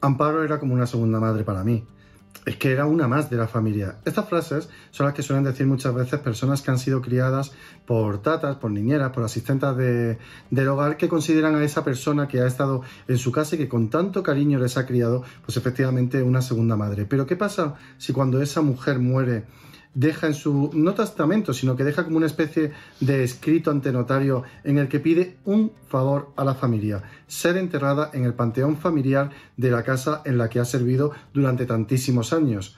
Amparo era como una segunda madre para mí. Es que era una más de la familia. Estas frases son las que suelen decir muchas veces personas que han sido criadas por tatas, por niñeras, por asistentas de, del hogar, que consideran a esa persona que ha estado en su casa y que con tanto cariño les ha criado, pues efectivamente una segunda madre. Pero ¿qué pasa si cuando esa mujer muere deja en su, no testamento, sino que deja como una especie de escrito ante notario en el que pide un favor a la familia, ser enterrada en el panteón familiar de la casa en la que ha servido durante tantísimos años.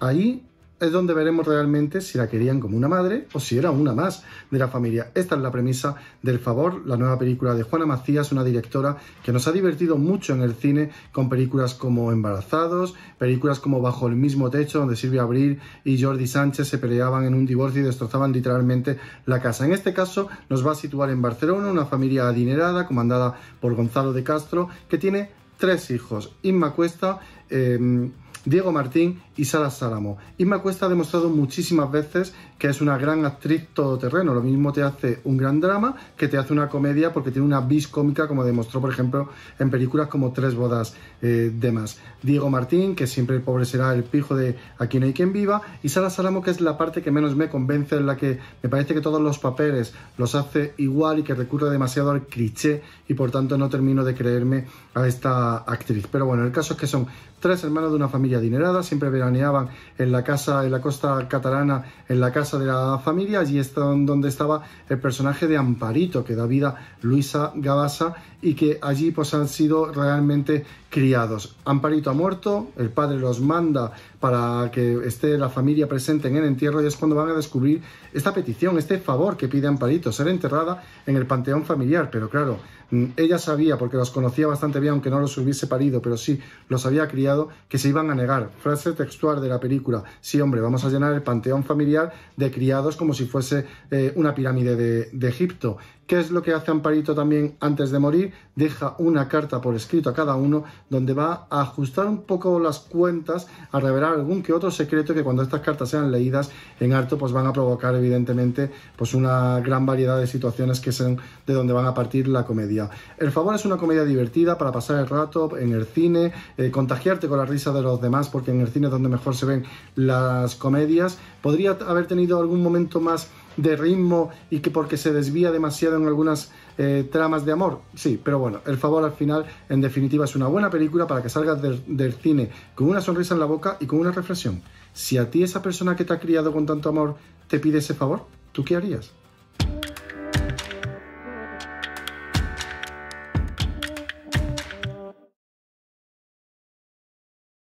Ahí es donde veremos realmente si la querían como una madre o si era una más de la familia. Esta es la premisa del favor, la nueva película de Juana Macías, una directora que nos ha divertido mucho en el cine con películas como Embarazados, películas como Bajo el mismo techo, donde Silvia Abril y Jordi Sánchez se peleaban en un divorcio y destrozaban literalmente la casa. En este caso nos va a situar en Barcelona una familia adinerada comandada por Gonzalo de Castro que tiene tres hijos, Inma Cuesta, em, Diego Martín y Sara Salamo. Isma Cuesta ha demostrado muchísimas veces que es una gran actriz todoterreno. Lo mismo te hace un gran drama que te hace una comedia porque tiene una vis cómica, como demostró, por ejemplo, en películas como Tres Bodas eh, de Más. Diego Martín, que siempre el pobre será el pijo de a quien hay quien viva. Y Sara Salamo, que es la parte que menos me convence, en la que me parece que todos los papeles los hace igual y que recurre demasiado al cliché y por tanto no termino de creerme a esta actriz. Pero bueno, el caso es que son tres hermanos de una familia adinerada, siempre veraneaban en la casa, en la costa catalana, en la casa de la familia, allí es donde estaba el personaje de Amparito, que da vida Luisa Gabasa, y que allí pues han sido realmente criados. Amparito ha muerto, el padre los manda para que esté la familia presente en el entierro y es cuando van a descubrir esta petición, este favor que pide Amparito, ser enterrada en el panteón familiar. Pero claro, mm, ella sabía, porque los conocía bastante bien, aunque no los hubiese parido, pero sí los había criado, que se iban a negar. Frase textual de la película, sí hombre, vamos a llenar el panteón familiar de criados como si fuese eh, una pirámide de Egipto. ¿Qué es lo que hace Amparito también antes de morir? Deja una carta por escrito a cada uno donde va a ajustar un poco las cuentas, a revelar algún que otro secreto que cuando estas cartas sean leídas en harto, pues van a provocar evidentemente pues una gran variedad de situaciones que son de donde van a partir la comedia. El favor es una comedia divertida para pasar el rato en el cine, eh, contagiarte con la risa de los demás, porque en el cine es donde mejor se ven las comedias. Podría haber tenido algún momento más de ritmo y que porque se desvía demasiado en algunas eh, tramas de amor. Sí, pero bueno, El favor al final, en definitiva, es una buena película para que salgas del cine con una sonrisa en la boca y con una reflexión. Si a ti esa persona que te ha criado con tanto amor te pide ese favor, ¿tú qué harías?